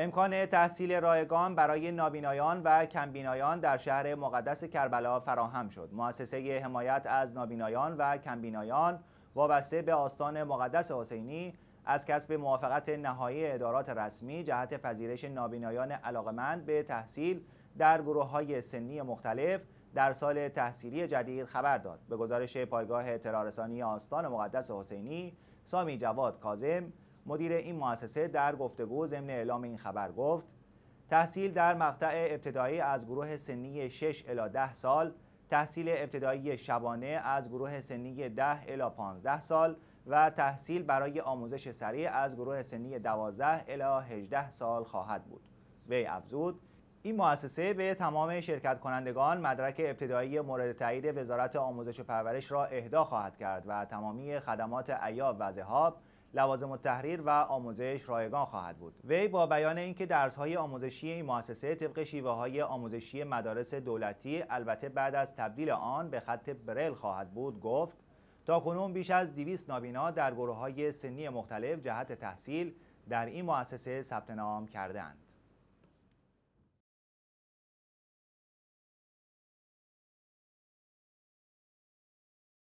امکان تحصیل رایگان برای نابینایان و کمبینایان در شهر مقدس کربلا فراهم شد. مؤسسه حمایت از نابینایان و کمبینایان وابسته به آستان مقدس حسینی از کسب موافقت نهایی ادارات رسمی جهت پذیرش نابینایان علاقمند به تحصیل در گروه های سنی مختلف در سال تحصیلی جدید خبر داد. به گزارش پایگاه اطلاع آستان مقدس حسینی، سامی جواد کازم مدیر این مؤسسه در گفتگو ضمن اعلام این خبر گفت تحصیل در مقطع ابتدایی از گروه سنی 6 الی 10 سال تحصیل ابتدایی شبانه از گروه سنی 10 الی 15 سال و تحصیل برای آموزش سریع از گروه سنی 12 الی 18 سال خواهد بود وی افزود این مؤسسه به تمام شرکت کنندگان مدرک ابتدایی مورد تایید وزارت آموزش و پرورش را اهدا خواهد کرد و تمامی خدمات ایاب و ذهاب لوازم التحریر و آموزش رایگان خواهد بود وی با بیان اینکه درسهای آموزشی این مؤسسه طبق شیوه های آموزشی مدارس دولتی البته بعد از تبدیل آن به خط برل خواهد بود گفت تا کنون بیش از 200 نابینا در گروه های سنی مختلف جهت تحصیل در این مؤسسه ثبت نام کردند